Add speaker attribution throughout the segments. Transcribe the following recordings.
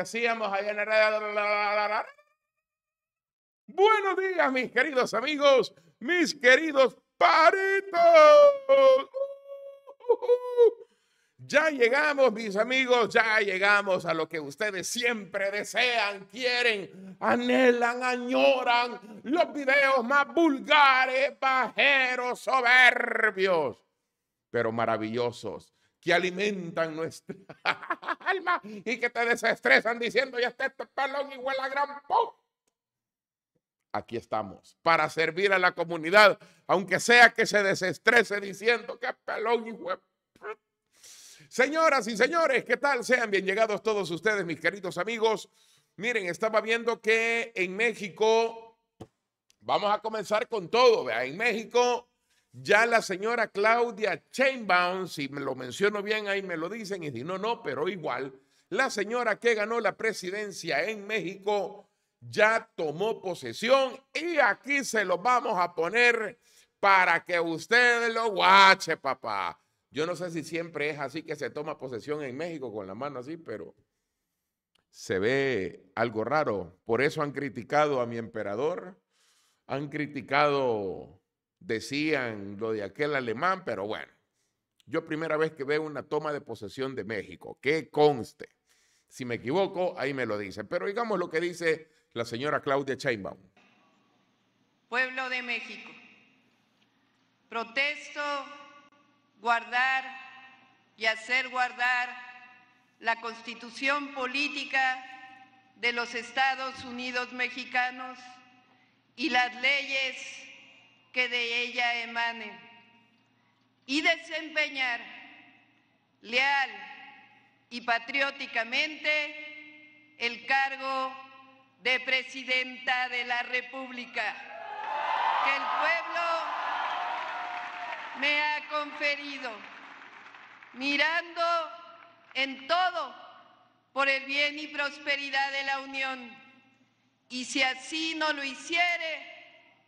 Speaker 1: hacíamos allá en la radio. Buenos días, mis queridos amigos, mis queridos paritos. Uh, uh, uh, ya llegamos, mis amigos, ya llegamos a lo que ustedes siempre desean, quieren, anhelan, añoran, los videos más vulgares, bajeros, soberbios, pero maravillosos que alimentan nuestra alma y que te desestresan diciendo, ya está este pelón y huele a gran po. Aquí estamos para servir a la comunidad, aunque sea que se desestrese diciendo que pelón y huele. Señoras y señores, ¿qué tal? Sean bien llegados todos ustedes, mis queridos amigos. Miren, estaba viendo que en México, vamos a comenzar con todo, ¿vea? En México ya la señora Claudia Chainbaum, si me lo menciono bien, ahí me lo dicen, y si no, no, pero igual, la señora que ganó la presidencia en México ya tomó posesión y aquí se lo vamos a poner para que usted lo guache, papá. Yo no sé si siempre es así que se toma posesión en México con la mano así, pero se ve algo raro. Por eso han criticado a mi emperador, han criticado decían lo de aquel alemán, pero bueno, yo primera vez que veo una toma de posesión de México, que conste. Si me equivoco, ahí me lo dicen. Pero digamos lo que dice la señora Claudia Chainbaum.
Speaker 2: Pueblo de México, protesto guardar y hacer guardar la constitución política de los Estados Unidos mexicanos y las leyes que de ella emane y desempeñar leal y patrióticamente el cargo de presidenta de la República que el pueblo me ha conferido, mirando en todo por el bien y prosperidad de la Unión. Y si así no lo hiciere,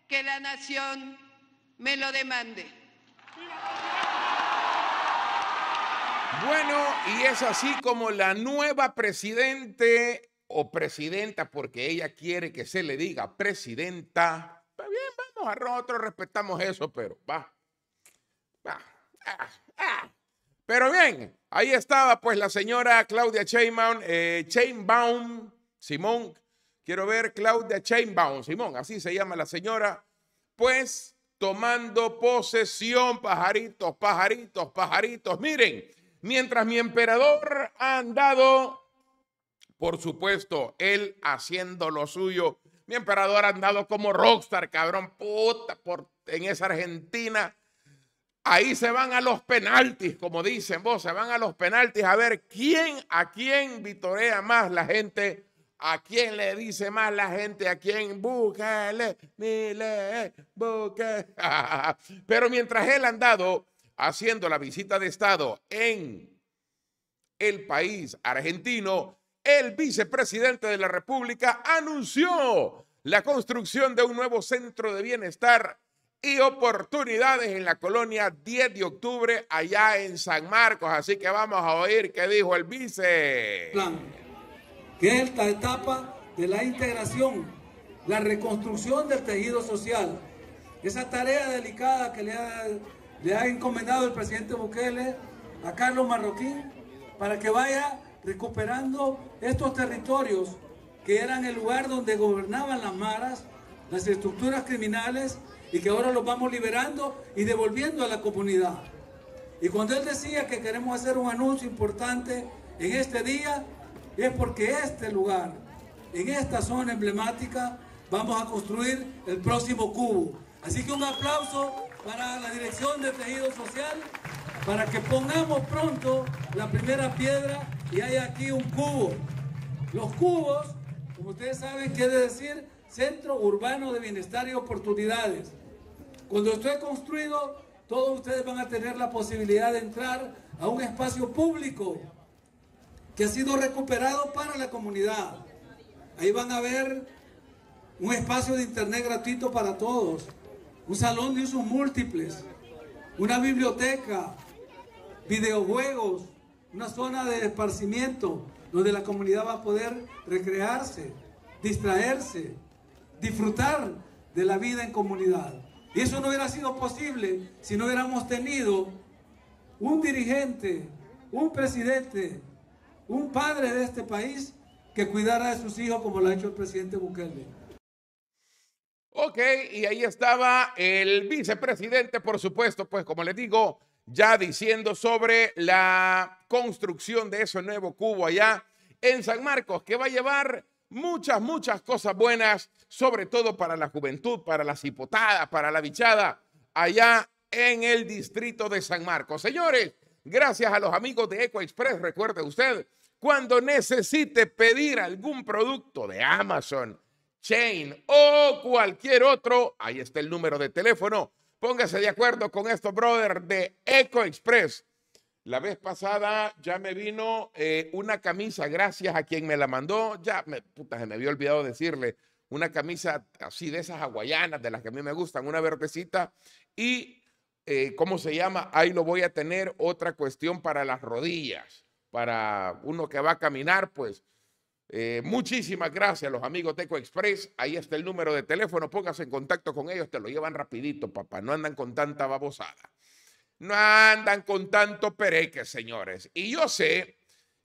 Speaker 2: que la nación me lo demande.
Speaker 1: Bueno, y es así como la nueva presidente o presidenta, porque ella quiere que se le diga presidenta. Pues bien, vamos, a nosotros respetamos eso, pero va. Va. Ah, ah. Pero bien, ahí estaba pues la señora Claudia Sheinbaum, eh, Sheinbaum Simón, Quiero ver Claudia Chainbaum, Simón, así se llama la señora. Pues tomando posesión, pajaritos, pajaritos, pajaritos. Miren, mientras mi emperador ha andado, por supuesto, él haciendo lo suyo. Mi emperador ha andado como rockstar, cabrón, puta, por, en esa Argentina. Ahí se van a los penaltis, como dicen vos, se van a los penaltis a ver quién a quién vitorea más la gente ¿A quién le dice más la gente? ¿A quién? Búscale, le búscale. Pero mientras él andado haciendo la visita de Estado en el país argentino, el vicepresidente de la República anunció la construcción de un nuevo centro de bienestar y oportunidades en la colonia 10 de octubre allá en San Marcos. Así que vamos a oír qué
Speaker 2: dijo el vice. Esta etapa de la integración, la reconstrucción del tejido social. Esa tarea delicada que le ha, encomendado el presidente Bukele a Carlos Marroquín para que vaya recuperando estos territorios que eran el lugar donde gobernaban las maras, las estructuras criminales y que ahora los vamos liberando y devolviendo a la comunidad. Y cuando él decía que queremos hacer un anuncio importante en este día, es porque este lugar, en esta zona emblemática, vamos a construir el próximo cubo. Así que un aplauso para la Dirección de Tejido Social, para que pongamos pronto la primera piedra y hay aquí un cubo. Los cubos, como ustedes saben, quiere decir Centro Urbano de Bienestar y Oportunidades. Cuando esté construido, todos ustedes van a tener la posibilidad de entrar a un espacio público que ha sido recuperado para la comunidad. Ahí van a ver un espacio de internet gratuito para todos, un salón de usos múltiples, una biblioteca, videojuegos, una zona de esparcimiento donde la comunidad va a poder recrearse, distraerse, disfrutar de la vida en comunidad. Y eso no hubiera sido posible si no hubiéramos tenido un dirigente, un presidente, un padre de este país que cuidara de sus hijos como lo ha hecho el presidente Bukele. Ok, y ahí estaba el vicepresidente,
Speaker 1: por supuesto, pues como les digo, ya diciendo sobre la construcción de ese nuevo cubo allá en San Marcos, que va a llevar muchas, muchas cosas buenas, sobre todo para la juventud, para las hipotadas, para la bichada, allá en el distrito de San Marcos. Señores, Gracias a los amigos de EcoExpress, recuerde usted, cuando necesite pedir algún producto de Amazon, Chain o cualquier otro, ahí está el número de teléfono. Póngase de acuerdo con esto, brother de EcoExpress. La vez pasada ya me vino eh, una camisa, gracias a quien me la mandó. Ya, me, puta, se me había olvidado decirle. Una camisa así de esas hawaianas, de las que a mí me gustan, una verdecita. Y eh, ¿cómo se llama? Ahí lo voy a tener otra cuestión para las rodillas, para uno que va a caminar, pues. Eh, muchísimas gracias, los amigos Teco Express. Ahí está el número de teléfono. Póngase en contacto con ellos, te lo llevan rapidito, papá. No andan con tanta babosada. No andan con tanto pereque, señores. Y yo sé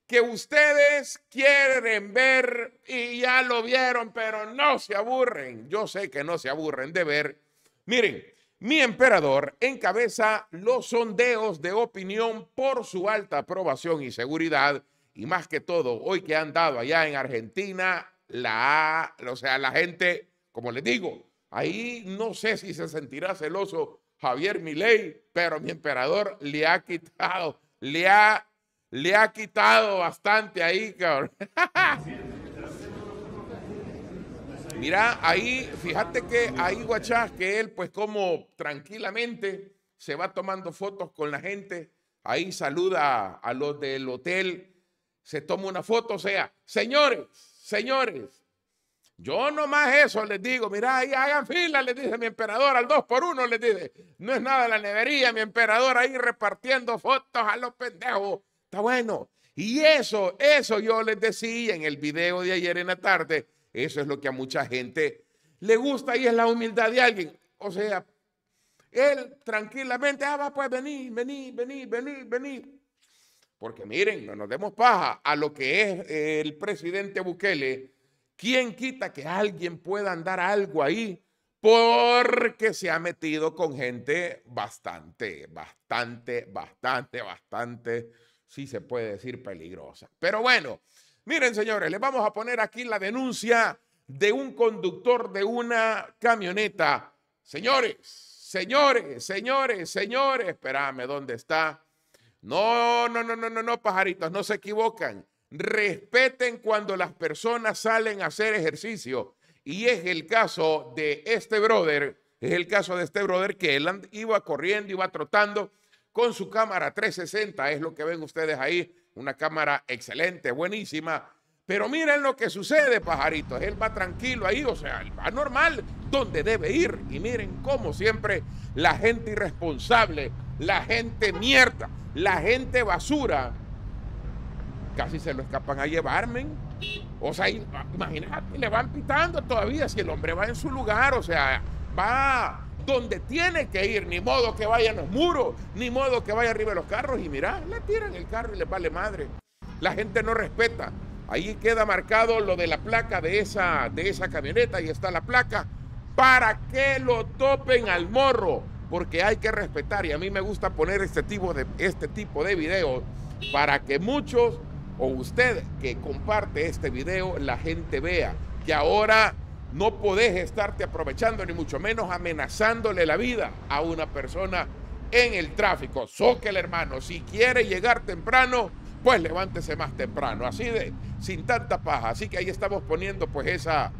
Speaker 1: que ustedes quieren ver y ya lo vieron, pero no se aburren. Yo sé que no se aburren de ver. Miren, mi emperador encabeza los sondeos de opinión por su alta aprobación y seguridad. Y más que todo, hoy que han dado allá en Argentina, la, o sea, la gente, como les digo, ahí no sé si se sentirá celoso Javier Milei, pero mi emperador le ha quitado, le ha, le ha quitado bastante ahí, cabrón. Mira, ahí, fíjate que ahí Guachás, que él pues como tranquilamente se va tomando fotos con la gente, ahí saluda a los del hotel, se toma una foto, o sea, señores, señores, yo nomás eso les digo, mirá, ahí hagan fila, les dice mi emperador, al dos por uno les dice, no es nada la nevería, mi emperador ahí repartiendo fotos a los pendejos, está bueno. Y eso, eso yo les decía en el video de ayer en la tarde, eso es lo que a mucha gente le gusta y es la humildad de alguien. O sea, él tranquilamente, ah, va, pues vení, vení, vení, vení, vení. Porque miren, no nos demos paja a lo que es eh, el presidente Bukele. ¿Quién quita que alguien pueda andar algo ahí? Porque se ha metido con gente bastante, bastante, bastante, bastante, si se puede decir peligrosa. Pero bueno. Miren, señores, les vamos a poner aquí la denuncia de un conductor de una camioneta. Señores, señores, señores, señores, espérame, ¿dónde está? No, no, no, no, no, no, pajaritos, no se equivocan. Respeten cuando las personas salen a hacer ejercicio. Y es el caso de este brother, es el caso de este brother que él iba corriendo, iba trotando con su cámara 360, es lo que ven ustedes ahí una cámara excelente, buenísima. Pero miren lo que sucede, pajaritos. Él va tranquilo ahí, o sea, va normal donde debe ir. Y miren cómo siempre la gente irresponsable, la gente mierda, la gente basura, casi se lo escapan a llevarme. O sea, imagínate, le van pitando todavía si el hombre va en su lugar, o sea, va donde tiene que ir, ni modo que vayan los muros, ni modo que vaya arriba de los carros y mirá, le tiran el carro y le vale madre. La gente no respeta. Ahí queda marcado lo de la placa de esa, de esa camioneta y está la placa para que lo topen al morro, porque hay que respetar y a mí me gusta poner este tipo de, este tipo de videos para que muchos o usted que comparte este video, la gente vea que ahora no podés estarte aprovechando ni mucho menos amenazándole la vida a una persona en el tráfico. Soque el hermano, si quiere llegar temprano, pues levántese más temprano, así de sin tanta paja. Así que ahí estamos poniendo pues esa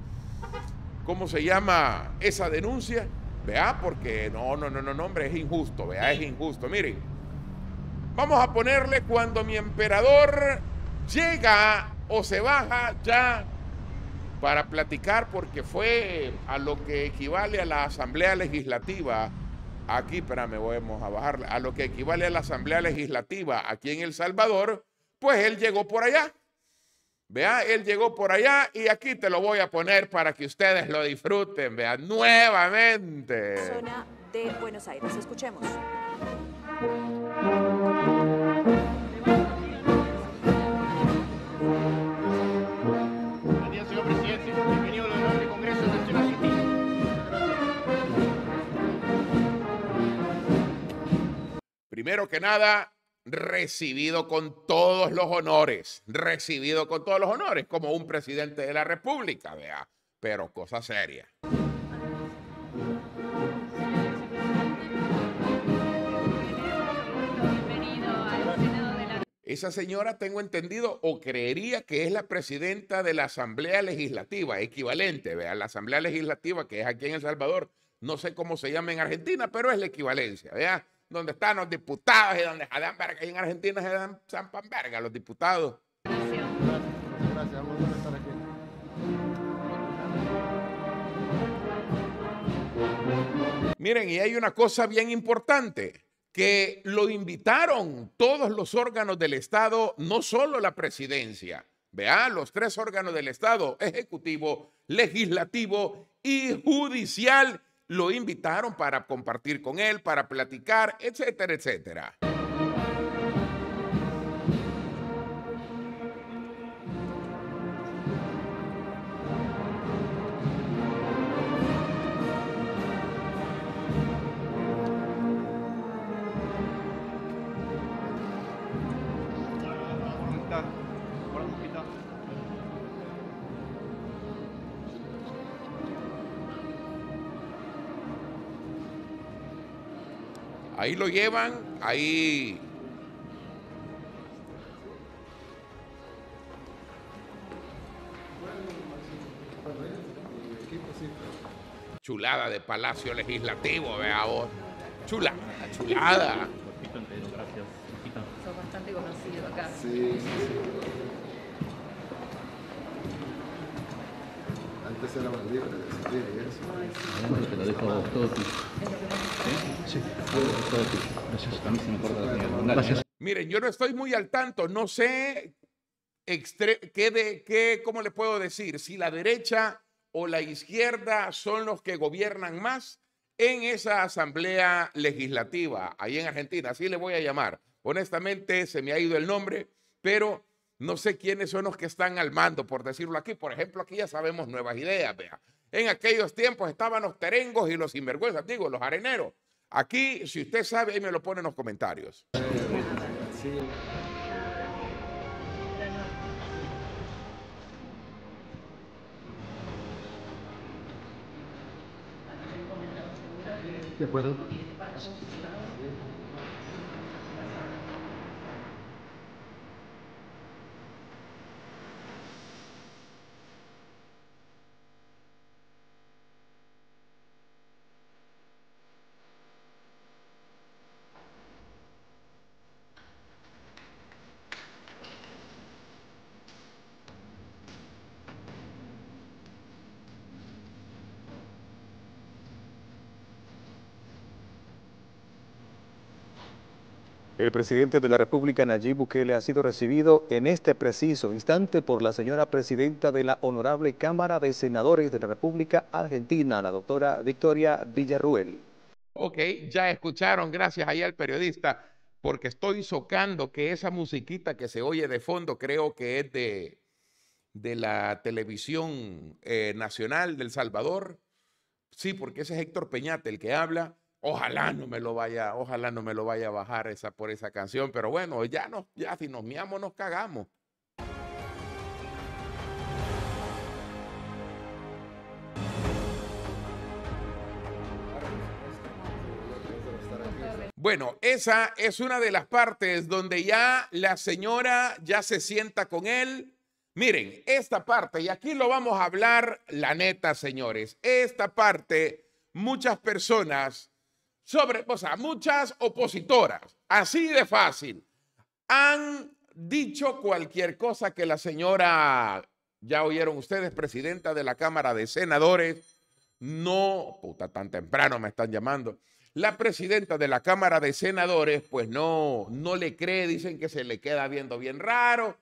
Speaker 1: ¿cómo se llama? esa denuncia, vea, porque no, no, no, no, hombre, es injusto, vea, es injusto. Miren, vamos a ponerle cuando mi emperador llega o se baja ya para platicar porque fue a lo que equivale a la Asamblea Legislativa, aquí, me voy a bajar, a lo que equivale a la Asamblea Legislativa aquí en El Salvador, pues él llegó por allá. Vea, él llegó por allá y aquí te lo voy a poner para que ustedes lo disfruten, vea, nuevamente. Zona de Buenos Aires, escuchemos. primero que nada, recibido con todos los honores, recibido con todos los honores, como un presidente de la República, vea, pero cosa seria. Esa señora, tengo entendido, o creería que es la presidenta de la Asamblea Legislativa, equivalente, vea, la Asamblea Legislativa que es aquí en El Salvador, no sé cómo se llama en Argentina, pero es la equivalencia, vea donde están los diputados y donde están verga. en Argentina se dan zampan verga los diputados. Gracias. Gracias, estar aquí. Miren, y hay una cosa bien importante, que lo invitaron todos los órganos del Estado, no solo la presidencia, vea, los tres órganos del Estado, ejecutivo, legislativo y judicial, lo invitaron para compartir con él, para platicar, etcétera, etcétera. Ahí lo llevan, ahí chulada de Palacio Legislativo, veamos. vos. Chulada,
Speaker 3: chulada.
Speaker 2: Son bastante conocidos acá. Sí, sí,
Speaker 3: sí.
Speaker 1: Miren, yo no estoy muy al tanto, no sé qué, de, qué, cómo le puedo decir, si la derecha o la izquierda son los que gobiernan más en esa asamblea legislativa ahí en Argentina, así le voy a llamar. Honestamente se me ha ido el nombre, pero no sé quiénes son los que están al mando, por decirlo aquí. Por ejemplo, aquí ya sabemos nuevas ideas, vea. En aquellos tiempos estaban los terengos y los sinvergüenzas, digo, los areneros. Aquí, si usted sabe, me lo pone en los comentarios.
Speaker 2: El presidente de la República, Nayib Bukele, ha sido recibido en este preciso instante por la señora presidenta de la Honorable Cámara de Senadores de la República Argentina, la doctora Victoria Villarruel.
Speaker 1: Ok, ya escucharon, gracias ahí al periodista, porque estoy socando que esa musiquita que se oye de fondo creo que es de, de la televisión eh, nacional del Salvador. Sí, porque ese es Héctor Peñate el que habla Ojalá no me lo vaya, ojalá no me lo vaya a bajar esa, por esa canción, pero bueno, ya no, ya si nos miamos, nos cagamos. Bueno, esa es una de las partes donde ya la señora ya se sienta con él. Miren, esta parte, y aquí lo vamos a hablar la neta, señores, esta parte, muchas personas sobre, o sea, muchas opositoras, así de fácil, han dicho cualquier cosa que la señora, ya oyeron ustedes, presidenta de la Cámara de Senadores, no, puta, tan temprano me están llamando. La presidenta de la Cámara de Senadores, pues no, no le cree, dicen que se le queda viendo bien raro.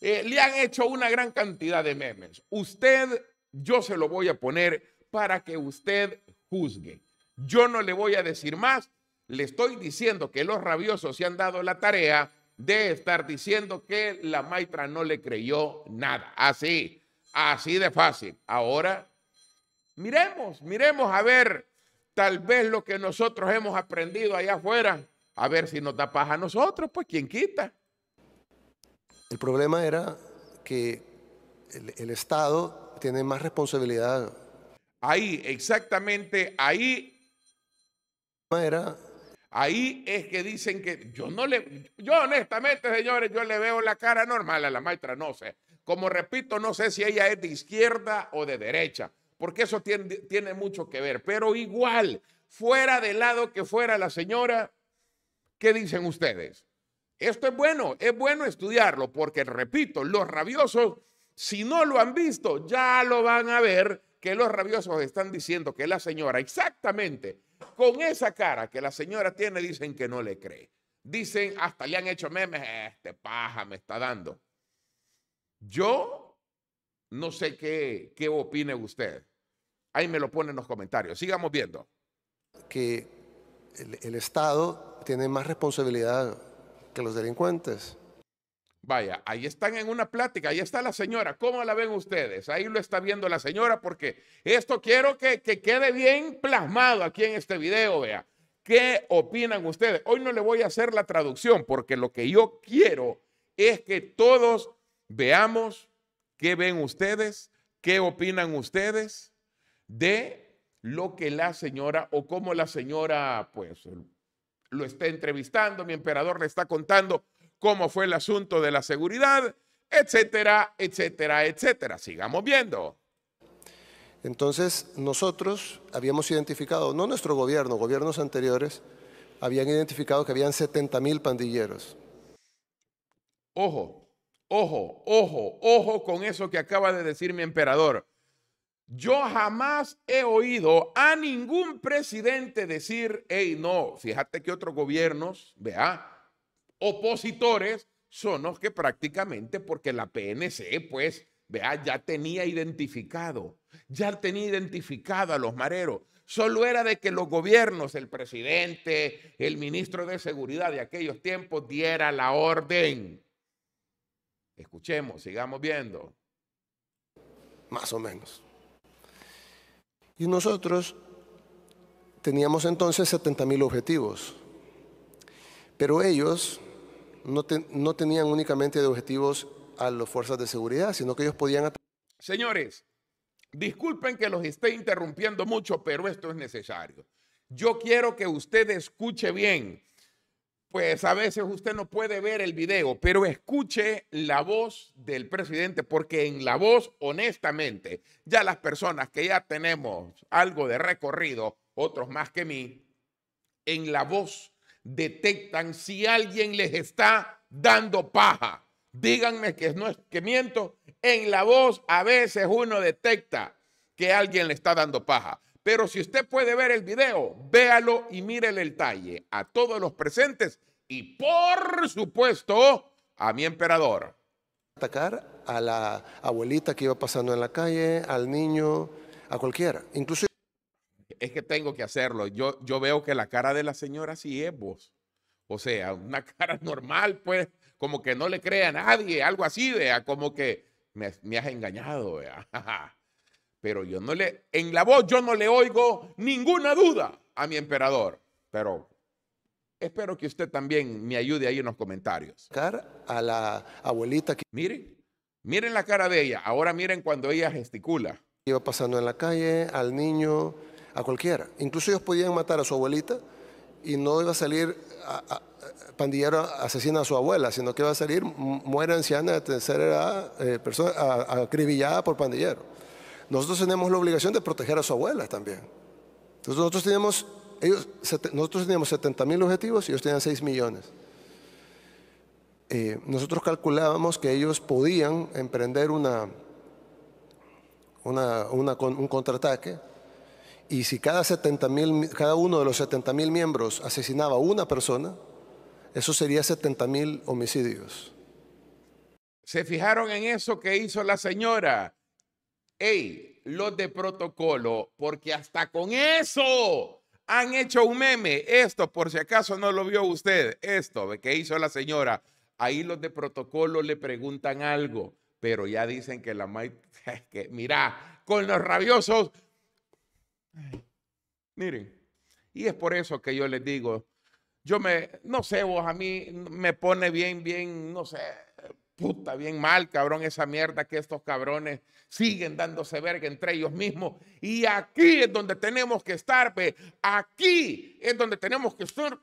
Speaker 1: Eh, le han hecho una gran cantidad de memes. Usted, yo se lo voy a poner para que usted juzgue. Yo no le voy a decir más. Le estoy diciendo que los rabiosos se han dado la tarea de estar diciendo que la maitra no le creyó nada. Así, así de fácil. Ahora, miremos, miremos a ver tal vez lo que nosotros hemos aprendido allá afuera, a ver si nos da paz a nosotros, pues quien quita.
Speaker 3: El problema era que el, el Estado tiene más responsabilidad.
Speaker 1: Ahí, exactamente, ahí era... Ahí es que dicen que yo no le, yo honestamente, señores, yo le veo la cara normal a la maestra, no sé. Como repito, no sé si ella es de izquierda o de derecha, porque eso tiene, tiene mucho que ver, pero igual, fuera del lado que fuera la señora, ¿qué dicen ustedes? Esto es bueno, es bueno estudiarlo, porque repito, los rabiosos, si no lo han visto, ya lo van a ver que los rabiosos están diciendo que la señora exactamente con esa cara que la señora tiene, dicen que no le cree. Dicen, hasta le han hecho memes, este paja me está dando. Yo no sé qué, qué opine usted. Ahí me lo pone en los comentarios. Sigamos viendo.
Speaker 3: Que el Estado tiene más responsabilidad que los delincuentes.
Speaker 1: Vaya, ahí están en una plática, ahí está la señora, ¿cómo la ven ustedes? Ahí lo está viendo la señora porque esto quiero que, quede bien plasmado aquí en este video, vea. ¿Qué opinan ustedes? Hoy no le voy a hacer la traducción porque lo que yo quiero es que todos veamos qué ven ustedes, qué opinan ustedes de lo que la señora o cómo la señora pues lo está entrevistando, mi emperador le está contando cómo fue el asunto de la seguridad, etcétera, etcétera, etcétera. Sigamos viendo.
Speaker 3: Entonces, nosotros habíamos identificado, no nuestro gobierno, gobiernos anteriores, habían identificado que habían 70 mil pandilleros. Ojo,
Speaker 1: ojo, ojo, ojo con eso que acaba de decir mi emperador. Yo jamás he oído a ningún presidente decir, hey, no, fíjate que otros gobiernos, vea, opositores son los que prácticamente, porque la PNC, pues, vea, ya tenía identificado, ya tenía identificado a los mareros. Solo era de que los gobiernos, el presidente, el ministro de Seguridad de aquellos tiempos diera la orden. Escuchemos, sigamos viendo. Más o menos.
Speaker 3: Y nosotros teníamos entonces 70 mil objetivos, pero ellos no, tenían únicamente de objetivos a las fuerzas de seguridad, sino que ellos podían...
Speaker 1: Señores, disculpen que los esté interrumpiendo mucho, pero esto es necesario. Yo quiero que usted escuche bien. Pues a veces usted no puede ver el video, pero escuche la voz del presidente, porque en la voz, honestamente, ya las personas que ya tenemos algo de recorrido, otros más que mí, en la voz detectan si alguien les está dando paja. Díganme que no es que miento. En la voz a veces uno detecta que alguien le está dando paja. Pero si usted puede ver el video, véalo y mire el detalle a todos los presentes y por supuesto a mi emperador.
Speaker 3: Atacar a la abuelita que iba pasando en la calle, al niño, a cualquiera, incluso
Speaker 1: es que tengo que hacerlo. Yo, yo veo que la cara de la señora sí es vos. O sea, una cara normal, pues, como que no le crea a nadie, algo así, vea, como que me, me has engañado, vea. Pero yo no le, en la voz yo no le oigo ninguna duda a mi emperador. Pero espero que usted también me ayude ahí en los comentarios. Cara a la abuelita que... Miren,
Speaker 3: miren la cara de ella. Ahora miren cuando ella gesticula iba pasando en la calle, al niño, a cualquiera. Incluso ellos podían matar a su abuelita y no iba a salir pandillero asesina a su abuela, sino que iba a salir muera anciana de tercera edad, eh, acribillada por pandillero. Nosotros tenemos la obligación de proteger a su abuela también. Entonces nosotros teníamos, ellos, nosotros teníamos 70 mil objetivos y ellos tenían 6 millones. Eh, nosotros calculábamos que ellos podían emprender una, una un contraataque y si cada, 70 cada uno de los 70 mil miembros asesinaba a una persona, eso sería 70 mil homicidios.
Speaker 1: ¿Se fijaron en eso que hizo la señora? ¡Ey! Los de protocolo, porque hasta con eso han hecho un meme. Esto, por si acaso no lo vio usted, esto que hizo la señora. Ahí los de protocolo le preguntan algo, pero ya dicen que la que, mira, con los rabiosos Miren, y es por eso que yo les digo, yo me, no sé, vos a mí me pone bien, bien, no sé, puta, bien mal, cabrón, esa mierda que estos cabrones siguen dándose verga entre ellos mismos. Y aquí es donde tenemos que estar, ve, aquí es donde tenemos que estar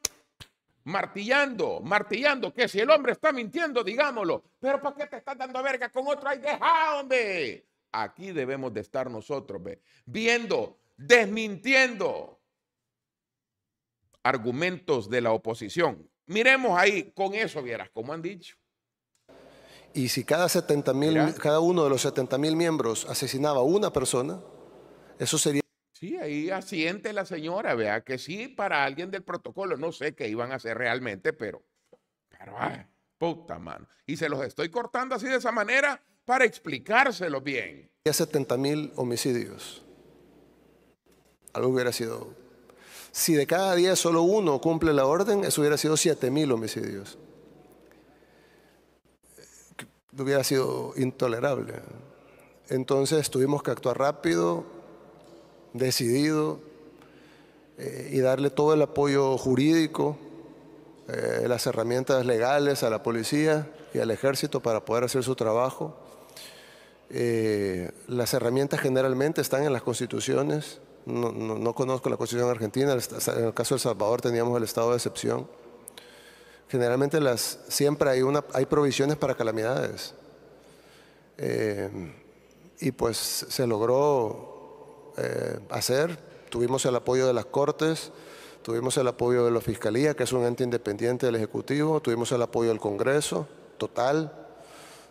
Speaker 1: martillando, martillando, que si el hombre está mintiendo, digámoslo, pero ¿para qué te estás dando verga con otro? Ahí deja, hombre! Aquí debemos de estar nosotros, ve, viendo desmintiendo argumentos de la oposición. Miremos ahí, con eso vieras, como han dicho.
Speaker 3: Y si cada, 70 mil, cada uno de los 70 mil miembros asesinaba a una persona, eso sería...
Speaker 1: Sí, ahí asiente la señora, vea que sí, para alguien del protocolo, no sé qué iban a hacer realmente, pero... Pero, ah, puta mano. Y se los estoy cortando así de esa manera para explicárselo bien.
Speaker 3: 70 mil homicidios. Algo hubiera sido... Si de cada día solo uno cumple la orden, eso hubiera sido 7.000 homicidios. Hubiera sido intolerable. Entonces tuvimos que actuar rápido, decidido, eh, y darle todo el apoyo jurídico, eh, las herramientas legales a la policía y al ejército para poder hacer su trabajo. Eh, las herramientas generalmente están en las constituciones, no, conozco la constitución argentina, en el caso de El Salvador teníamos el estado de excepción. Generalmente siempre hay, una, provisiones para calamidades. Eh, y pues se logró eh, hacer, tuvimos el apoyo de las Cortes, tuvimos el apoyo de la Fiscalía, que es un ente independiente del Ejecutivo, tuvimos el apoyo del Congreso, total,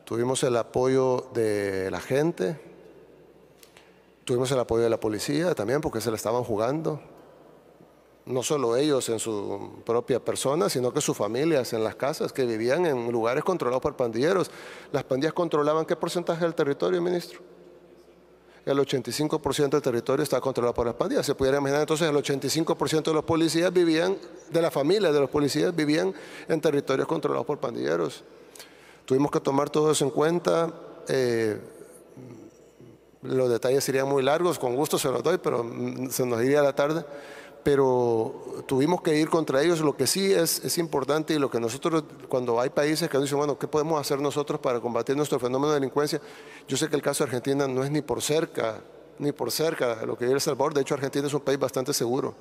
Speaker 3: tuvimos el apoyo de la gente, Tuvimos el apoyo de la policía también porque se la estaban jugando. No solo ellos en su propia persona, sino que sus familias en las casas que vivían en lugares controlados por pandilleros. Las pandillas controlaban qué porcentaje del territorio, ministro. El 85% del territorio está controlado por las pandillas. Se pudiera imaginar entonces el 85% de los policías vivían, de las familias de los policías vivían en territorios controlados por pandilleros. Tuvimos que tomar todo eso en cuenta. Eh, los detalles serían muy largos, con gusto se los doy, pero mm, se nos iría la tarde. Pero tuvimos que ir contra ellos. Lo que sí es, es importante y lo que nosotros, cuando hay países que nos dicen, bueno, ¿qué podemos hacer nosotros para combatir nuestro fenómeno de delincuencia? Yo sé que el caso de Argentina no es ni por cerca, ni por cerca de lo que vive El Salvador. De hecho, Argentina es un país bastante seguro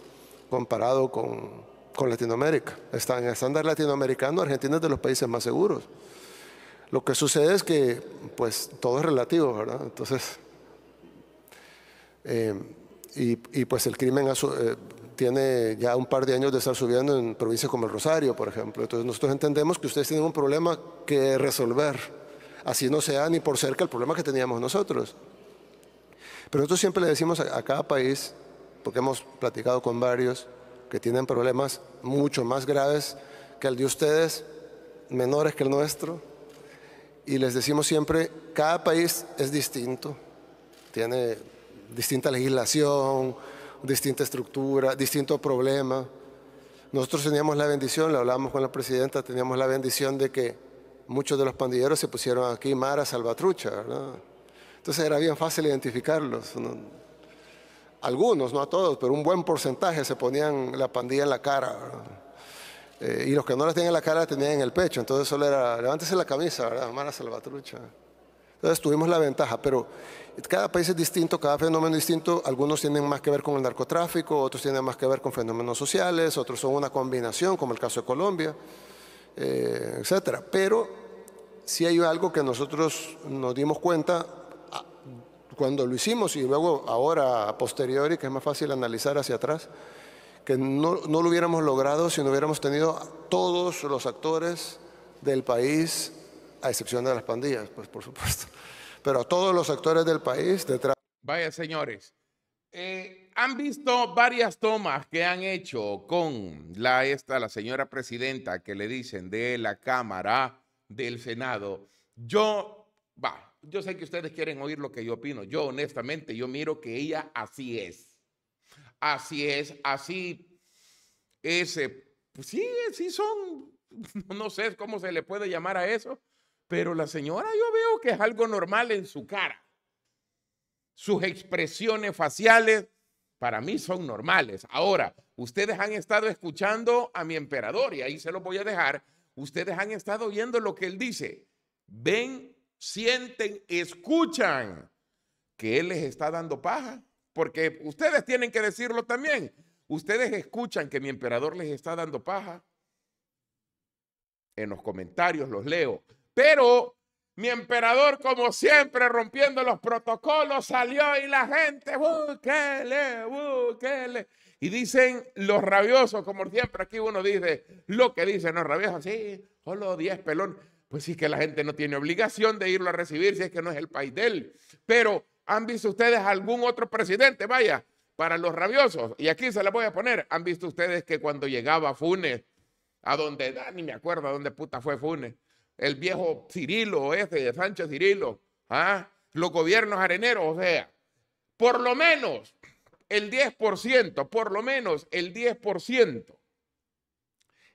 Speaker 3: comparado con, con Latinoamérica. Está en estándar latinoamericano, Argentina es de los países más seguros. Lo que sucede es que, pues, todo es relativo, ¿verdad? Entonces, eh, y, pues el crimen eh, tiene ya un par de años de estar subiendo en provincias como el Rosario, por ejemplo. Entonces nosotros entendemos que ustedes tienen un problema que resolver. Así no sea ni por cerca el problema que teníamos nosotros. Pero nosotros siempre le decimos a, a cada país, porque hemos platicado con varios que tienen problemas mucho más graves que el de ustedes, menores que el nuestro, y les decimos siempre, cada país es distinto, tiene distinta legislación, distinta estructura, distinto problema. Nosotros teníamos la bendición, lo hablamos con la presidenta, teníamos la bendición de que muchos de los pandilleros se pusieron aquí Mara Salvatrucha, ¿verdad? Entonces era bien fácil identificarlos. Algunos, no a todos, pero un buen porcentaje se ponían la pandilla en la cara. Eh, y los que no la tenían en la cara la tenían en el pecho. Entonces solo era, levántese la camisa, ¿verdad? Mara Salvatrucha. Entonces tuvimos la ventaja, pero cada país es distinto, cada fenómeno es distinto. Algunos tienen más que ver con el narcotráfico, otros tienen más que ver con fenómenos sociales, otros son una combinación, como el caso de Colombia, eh, etcétera. Pero sí hay algo que nosotros nos dimos cuenta ah, cuando lo hicimos y luego ahora a posteriori, que es más fácil analizar hacia atrás, que no, no lo hubiéramos logrado si no hubiéramos tenido a todos los actores del país a excepción de las pandillas, pues por supuesto, pero a todos los actores del país detrás. Vaya, señores,
Speaker 1: eh, han visto varias tomas que han hecho con la, esta, la señora presidenta que le dicen de la Cámara del Senado. Yo, va, yo sé que ustedes quieren oír lo que yo opino. Yo honestamente, yo miro que ella así es. Así es, así es. Eh, pues sí, sí son, no sé cómo se le puede llamar a eso, pero la señora yo veo que es algo normal en su cara. Sus expresiones faciales para mí son normales. Ahora, ustedes han estado escuchando a mi emperador y ahí se lo voy a dejar. Ustedes han estado oyendo lo que él dice. Ven, sienten, escuchan que él les está dando paja. Porque ustedes tienen que decirlo también. Ustedes escuchan que mi emperador les está dando paja. En los comentarios los leo. Pero mi emperador, como siempre, rompiendo los protocolos, salió y la gente, qué le! Y dicen los rabiosos, como siempre, aquí uno dice lo que dicen los rabiosos, sí, solo 10 pelón. Pues sí que la gente no tiene obligación de irlo a recibir si es que no es el país de él. Pero, ¿han visto ustedes algún otro presidente? Vaya, para los rabiosos, y aquí se la voy a poner, ¿han visto ustedes que cuando llegaba Funes, a donde, ah, ni me acuerdo a dónde puta fue Funes, el viejo Cirilo ese, de Sánchez Cirilo, ¿ah? los gobiernos areneros, o sea, por lo menos el 10%, por lo menos el 10%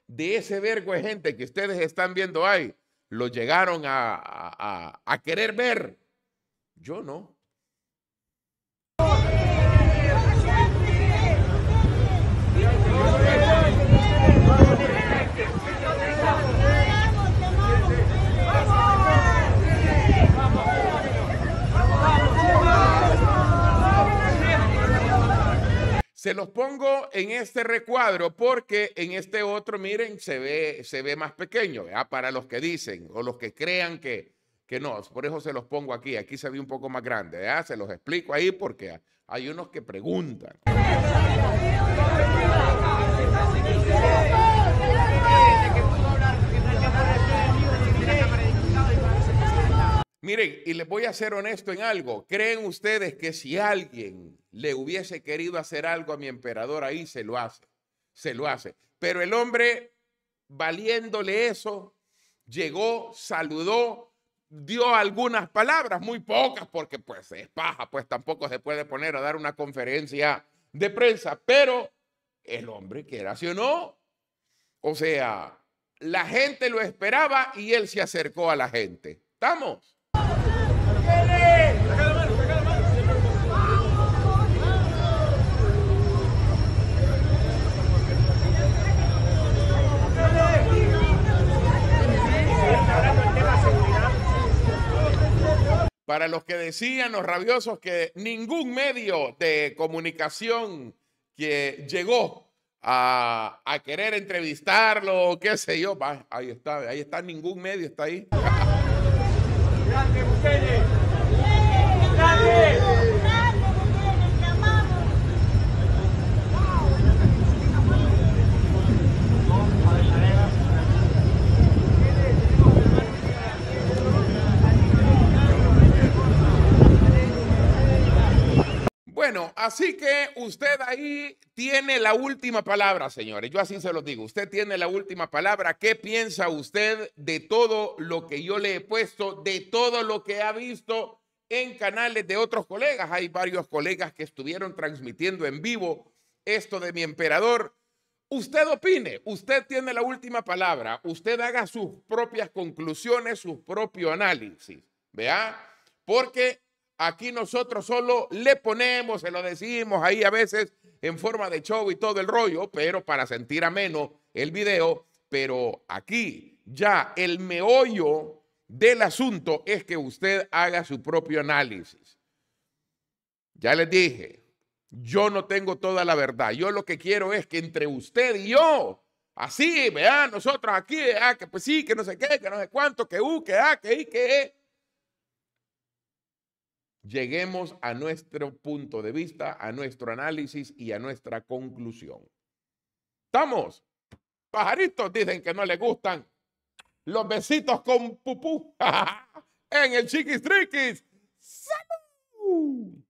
Speaker 1: de ese vergo de gente que ustedes están viendo ahí, lo llegaron a, a querer ver. Yo no. Se los pongo en este recuadro porque en este otro, miren, se ve, se ve más pequeño, ¿verdad? Para los que dicen o los que crean que, que no. Por eso se los pongo aquí. Aquí se ve un poco más grande, Se los explico ahí porque hay unos que preguntan. Miren, y les voy a ser honesto en algo. ¿Creen ustedes que si alguien le hubiese querido hacer algo a mi emperador ahí, se lo hace? Se lo hace. Pero el hombre, valiéndole eso, llegó, saludó, dio algunas palabras, muy pocas, porque pues es paja, pues tampoco se puede poner a dar una conferencia de prensa. Pero el hombre que no o sea, la gente lo esperaba y él se acercó a la gente. ¿Estamos? para los que decían los rabiosos que ningún medio de comunicación que llegó a, querer entrevistarlo, qué sé yo, ahí está, ahí está, ningún medio está ahí. así que usted ahí tiene la última palabra, señores. Yo así se lo digo. Usted tiene la última palabra. ¿Qué piensa usted de todo lo que yo le he puesto, de todo lo que ha visto en canales de otros colegas? Hay varios colegas que estuvieron transmitiendo en vivo esto de mi emperador. Usted opine, usted tiene la última palabra, usted haga sus propias conclusiones, su propio análisis, ¿vea? Porque Aquí nosotros solo le ponemos, se lo decimos ahí a veces en forma de show y todo el rollo, pero para sentir ameno el video. Pero aquí ya el meollo del asunto es que usted haga su propio análisis. Ya les dije, yo no tengo toda la verdad. Yo lo que quiero es que entre usted y yo, así, vean, nosotros aquí, ah, que pues sí, que no sé qué, que no sé cuánto, que u, que a, que i, que e, lleguemos a nuestro punto de vista, a nuestro análisis y a nuestra conclusión. ¿Estamos? Pajaritos dicen que no les gustan los besitos con pupú en el chiquis triquis.
Speaker 2: ¡Salud!